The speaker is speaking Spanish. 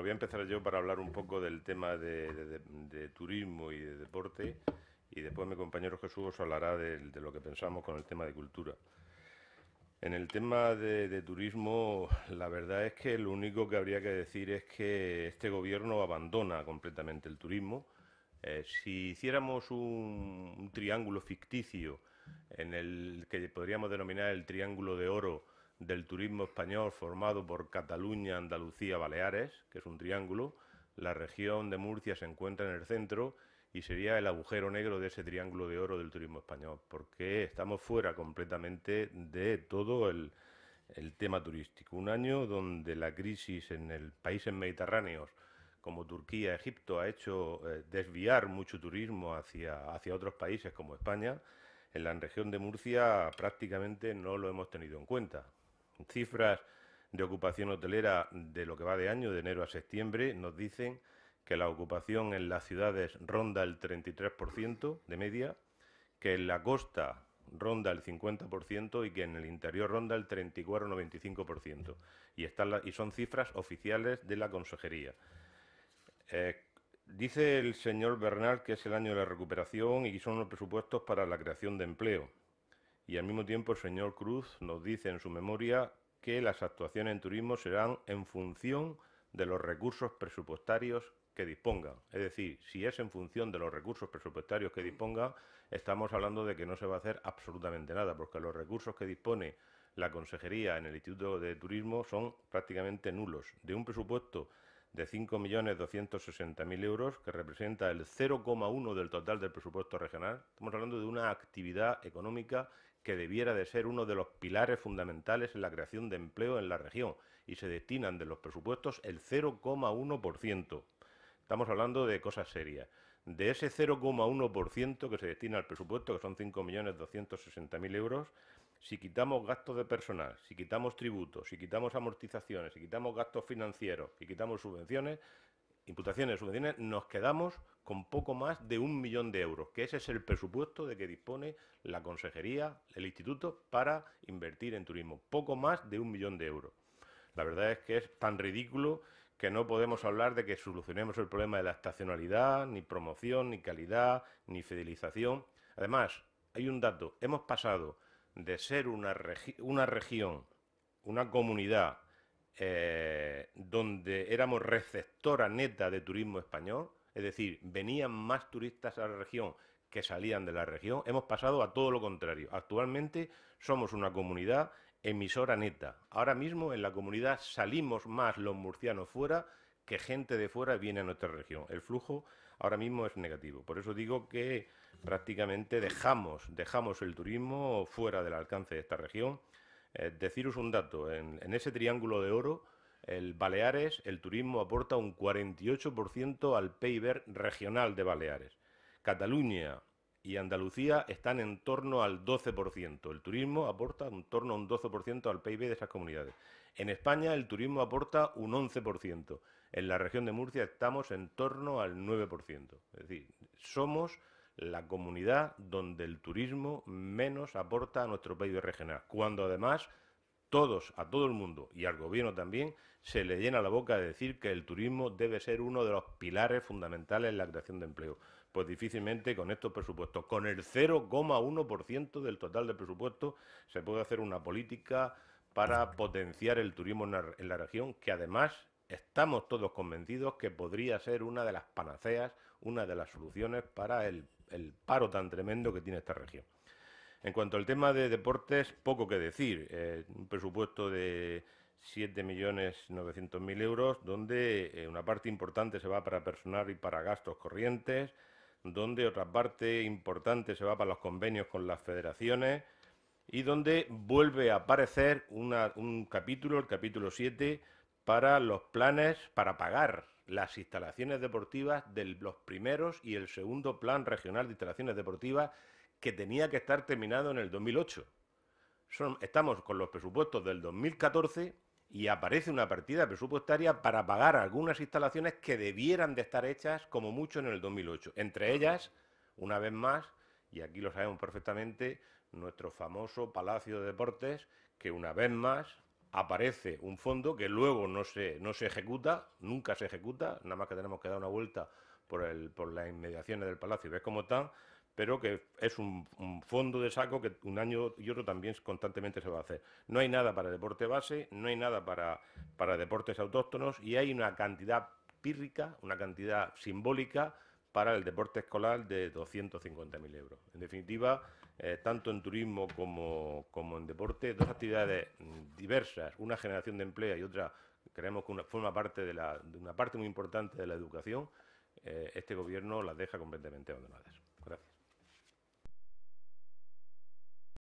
voy a empezar yo para hablar un poco del tema de, turismo y de deporte y después mi compañero Jesús os hablará de, lo que pensamos con el tema de cultura. En el tema de, turismo, la verdad es que lo único que habría que decir es que este gobierno abandona completamente el turismo. Eh, si hiciéramos un, un, triángulo ficticio en el que podríamos denominar el triángulo de oro, del turismo español formado por Cataluña, Andalucía, Baleares, que es un triángulo. La región de Murcia se encuentra en el centro y sería el agujero negro de ese triángulo de oro del turismo español, porque estamos fuera completamente de todo el, tema turístico. Un año donde la crisis en el países mediterráneos como Turquía, Egipto, ha hecho eh, desviar mucho turismo hacia, hacia otros países como España. En la región de Murcia prácticamente no lo hemos tenido en cuenta cifras de ocupación hotelera de lo que va de año, de enero a septiembre, nos dicen que la ocupación en las ciudades ronda el 33% de media, que en la costa ronda el 50% y que en el interior ronda el 34-95%. Y, están y son cifras oficiales de la Consejería. Eh, dice el señor Bernal que es el año de la recuperación y que son los presupuestos para la creación de empleo y al mismo tiempo el señor Cruz nos dice en su memoria que las actuaciones en turismo serán en función de los recursos presupuestarios que disponga. Es decir, si es en función de los recursos presupuestarios que disponga, estamos hablando de que no se va a hacer absolutamente nada, porque los recursos que dispone la Consejería en el Instituto de Turismo son prácticamente nulos. De un presupuesto de 5.260.000 euros, que representa el 0,1 del total del presupuesto regional, estamos hablando de una actividad económica que debiera de ser uno de los pilares fundamentales en la creación de empleo en la región y se destinan de los presupuestos el 0,1%. Estamos hablando de cosas serias. De ese 0,1% que se destina al presupuesto, que son 5.260.000 euros, si quitamos gastos de personal, si quitamos tributos, si quitamos amortizaciones, si quitamos gastos financieros, si quitamos subvenciones, imputaciones subvenciones, nos quedamos con poco más de un millón de euros, que ese es el presupuesto de que dispone la consejería, el instituto, para invertir en turismo. Poco más de un millón de euros. La verdad es que es tan ridículo que no podemos hablar de que solucionemos el problema de la estacionalidad, ni promoción, ni calidad, ni fidelización. Además, hay un dato, hemos pasado de ser una, una región, una comunidad eh, donde éramos receptora neta de turismo español, es decir, venían más turistas a la región que salían de la región, hemos pasado a todo lo contrario. Actualmente somos una comunidad emisora neta. Ahora mismo en la comunidad salimos más los murcianos fuera que gente de fuera viene a nuestra región. El flujo ahora mismo es negativo. Por eso digo que prácticamente dejamos, dejamos el turismo fuera del alcance de esta región eh, deciros un dato, en, en, ese triángulo de oro, el Baleares, el turismo aporta un 48% al PIB regional de Baleares. Cataluña y Andalucía están en torno al 12%. El turismo aporta en torno a un 12% al PIB de esas comunidades. En España el turismo aporta un 11%. En la región de Murcia estamos en torno al 9%. Es decir, somos la comunidad donde el turismo menos aporta a nuestro de regional, cuando además todos, a todo el mundo y al gobierno también, se le llena la boca de decir que el turismo debe ser uno de los pilares fundamentales en la creación de empleo. Pues difícilmente con estos presupuestos, con el 0,1% del total de presupuesto, se puede hacer una política para potenciar el turismo en la región, que además estamos todos convencidos que podría ser una de las panaceas una de las soluciones para el, paro tan tremendo que tiene esta región. En cuanto al tema de deportes, poco que decir. Eh, un presupuesto de 7.900.000 euros, donde eh, una parte importante se va para personal y para gastos corrientes, donde otra parte importante se va para los convenios con las federaciones y donde vuelve a aparecer un capítulo, el capítulo 7, para los planes para pagar las instalaciones deportivas de los primeros y el segundo plan regional de instalaciones deportivas que tenía que estar terminado en el 2008. estamos con los presupuestos del 2014 y aparece una partida presupuestaria para pagar algunas instalaciones que debieran de estar hechas como mucho en el 2008. Entre ellas, una vez más, y aquí lo sabemos perfectamente, nuestro famoso Palacio de Deportes, que una vez más aparece un fondo que luego no se, ejecuta, nunca se ejecuta, nada más que tenemos que dar una vuelta por, el, por las inmediaciones del palacio y ves cómo están, pero que es un, fondo de saco que un año y otro también constantemente se va a hacer. No hay nada para deporte base, no hay nada para deportes autóctonos y hay una cantidad pírrica, una cantidad simbólica para el deporte escolar de 250.000 euros. En definitiva, eh, tanto en turismo como, en deporte, dos actividades mm, diversas, una generación de empleo y otra creemos que forma parte de, la, de una parte muy importante de la educación, eh, este gobierno las deja completamente abandonadas. Gracias.